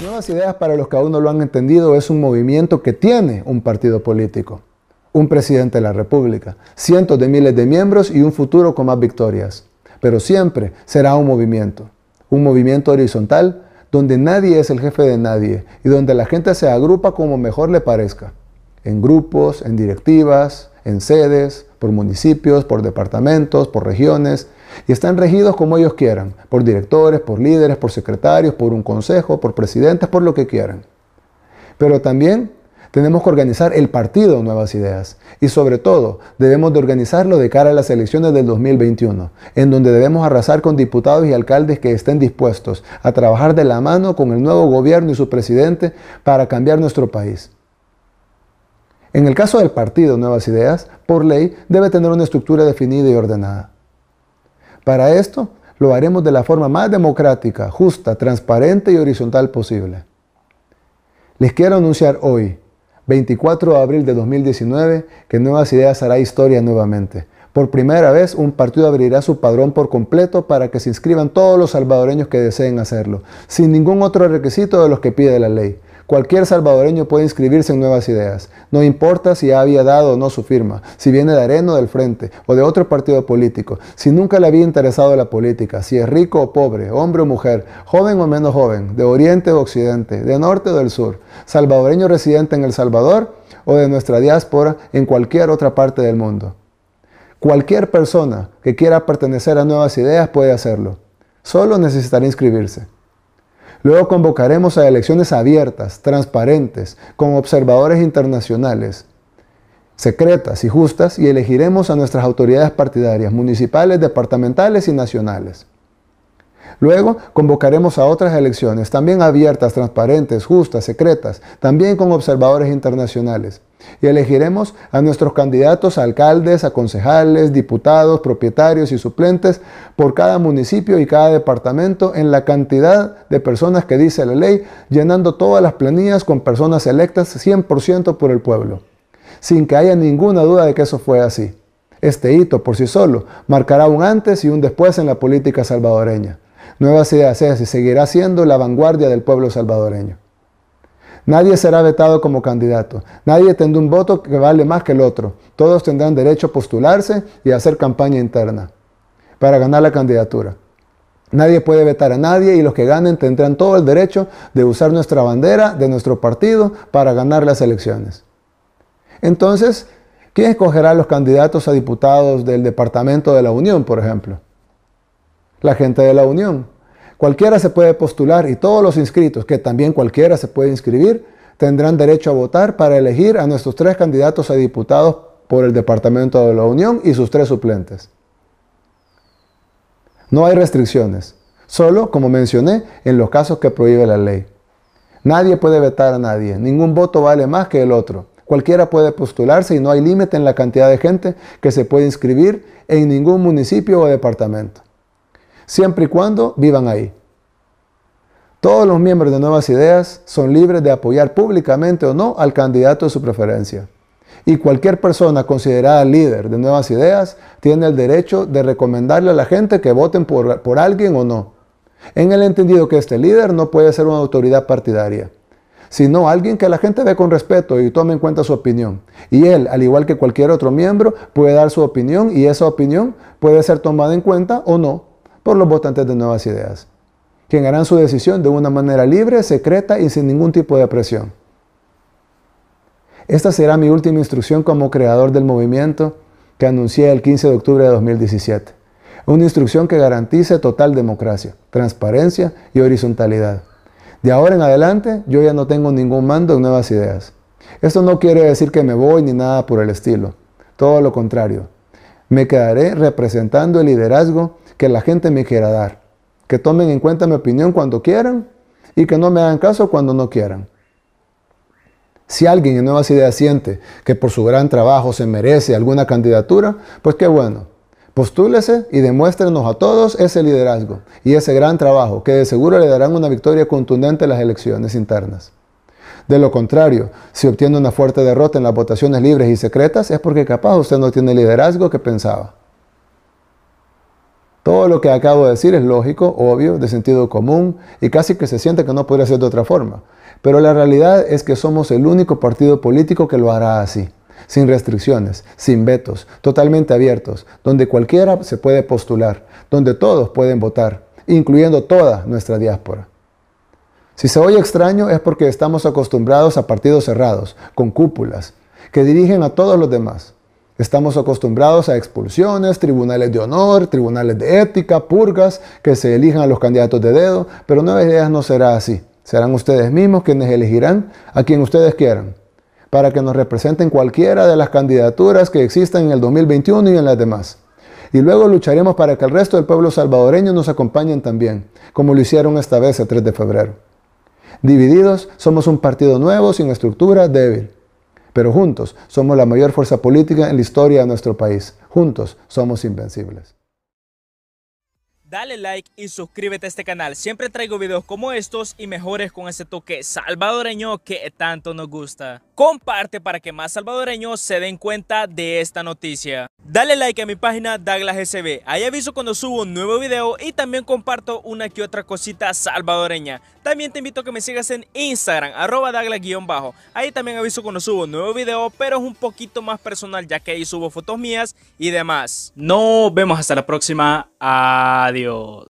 Nuevas ideas para los que aún no lo han entendido es un movimiento que tiene un partido político, un presidente de la República, cientos de miles de miembros y un futuro con más victorias. Pero siempre será un movimiento, un movimiento horizontal donde nadie es el jefe de nadie y donde la gente se agrupa como mejor le parezca, en grupos, en directivas, en sedes, por municipios, por departamentos, por regiones, y están regidos como ellos quieran, por directores, por líderes, por secretarios, por un consejo, por presidentes, por lo que quieran. Pero también tenemos que organizar el partido Nuevas Ideas y sobre todo debemos de organizarlo de cara a las elecciones del 2021, en donde debemos arrasar con diputados y alcaldes que estén dispuestos a trabajar de la mano con el nuevo gobierno y su presidente para cambiar nuestro país. En el caso del partido Nuevas Ideas, por ley, debe tener una estructura definida y ordenada. Para esto, lo haremos de la forma más democrática, justa, transparente y horizontal posible. Les quiero anunciar hoy, 24 de abril de 2019, que Nuevas Ideas hará historia nuevamente. Por primera vez, un partido abrirá su padrón por completo para que se inscriban todos los salvadoreños que deseen hacerlo, sin ningún otro requisito de los que pide la ley. Cualquier salvadoreño puede inscribirse en Nuevas Ideas. No importa si había dado o no su firma, si viene de Areno del Frente o de otro partido político, si nunca le había interesado la política, si es rico o pobre, hombre o mujer, joven o menos joven, de oriente o occidente, de norte o del sur, salvadoreño residente en El Salvador o de nuestra diáspora en cualquier otra parte del mundo. Cualquier persona que quiera pertenecer a Nuevas Ideas puede hacerlo. Solo necesitará inscribirse. Luego convocaremos a elecciones abiertas, transparentes, con observadores internacionales, secretas y justas, y elegiremos a nuestras autoridades partidarias, municipales, departamentales y nacionales. Luego convocaremos a otras elecciones, también abiertas, transparentes, justas, secretas, también con observadores internacionales. Y elegiremos a nuestros candidatos a alcaldes, a concejales, diputados, propietarios y suplentes por cada municipio y cada departamento en la cantidad de personas que dice la ley, llenando todas las planillas con personas electas 100% por el pueblo, sin que haya ninguna duda de que eso fue así. Este hito por sí solo marcará un antes y un después en la política salvadoreña. Nuevas Ideas y seguirá siendo la vanguardia del pueblo salvadoreño. Nadie será vetado como candidato. Nadie tendrá un voto que vale más que el otro. Todos tendrán derecho a postularse y a hacer campaña interna para ganar la candidatura. Nadie puede vetar a nadie y los que ganen tendrán todo el derecho de usar nuestra bandera de nuestro partido para ganar las elecciones. Entonces, ¿quién escogerá los candidatos a diputados del Departamento de la Unión, por ejemplo? la gente de la Unión. Cualquiera se puede postular y todos los inscritos, que también cualquiera se puede inscribir, tendrán derecho a votar para elegir a nuestros tres candidatos a diputados por el Departamento de la Unión y sus tres suplentes. No hay restricciones, solo, como mencioné, en los casos que prohíbe la ley. Nadie puede vetar a nadie, ningún voto vale más que el otro. Cualquiera puede postularse y no hay límite en la cantidad de gente que se puede inscribir en ningún municipio o departamento siempre y cuando vivan ahí. Todos los miembros de Nuevas Ideas son libres de apoyar públicamente o no al candidato de su preferencia. Y cualquier persona considerada líder de Nuevas Ideas tiene el derecho de recomendarle a la gente que voten por, por alguien o no. En el entendido que este líder no puede ser una autoridad partidaria, sino alguien que la gente ve con respeto y tome en cuenta su opinión. Y él, al igual que cualquier otro miembro, puede dar su opinión y esa opinión puede ser tomada en cuenta o no por los votantes de nuevas ideas, quien harán su decisión de una manera libre, secreta y sin ningún tipo de presión. Esta será mi última instrucción como creador del movimiento que anuncié el 15 de octubre de 2017. Una instrucción que garantice total democracia, transparencia y horizontalidad. De ahora en adelante yo ya no tengo ningún mando en nuevas ideas. Esto no quiere decir que me voy ni nada por el estilo. Todo lo contrario. Me quedaré representando el liderazgo que la gente me quiera dar, que tomen en cuenta mi opinión cuando quieran y que no me hagan caso cuando no quieran. Si alguien en Nuevas Ideas siente que por su gran trabajo se merece alguna candidatura, pues qué bueno. Postúlese y demuéstrenos a todos ese liderazgo y ese gran trabajo que de seguro le darán una victoria contundente en las elecciones internas. De lo contrario, si obtiene una fuerte derrota en las votaciones libres y secretas es porque capaz usted no tiene el liderazgo que pensaba. Todo lo que acabo de decir es lógico, obvio, de sentido común y casi que se siente que no podría ser de otra forma. Pero la realidad es que somos el único partido político que lo hará así, sin restricciones, sin vetos, totalmente abiertos, donde cualquiera se puede postular, donde todos pueden votar, incluyendo toda nuestra diáspora. Si se oye extraño es porque estamos acostumbrados a partidos cerrados, con cúpulas, que dirigen a todos los demás. Estamos acostumbrados a expulsiones, tribunales de honor, tribunales de ética, purgas, que se elijan a los candidatos de dedo, pero Nueva Ideas no será así. Serán ustedes mismos quienes elegirán a quien ustedes quieran, para que nos representen cualquiera de las candidaturas que existan en el 2021 y en las demás. Y luego lucharemos para que el resto del pueblo salvadoreño nos acompañen también, como lo hicieron esta vez el 3 de febrero. Divididos, somos un partido nuevo, sin estructura, débil pero juntos somos la mayor fuerza política en la historia de nuestro país. Juntos somos invencibles. Dale like y suscríbete a este canal. Siempre traigo videos como estos y mejores con ese toque salvadoreño que tanto nos gusta. Comparte para que más salvadoreños se den cuenta de esta noticia. Dale like a mi página Douglas SB. Ahí aviso cuando subo un nuevo video y también comparto una que otra cosita salvadoreña. También te invito a que me sigas en Instagram, arroba guión. bajo Ahí también aviso cuando subo un nuevo video, pero es un poquito más personal ya que ahí subo fotos mías y demás. Nos vemos hasta la próxima. Adiós. radio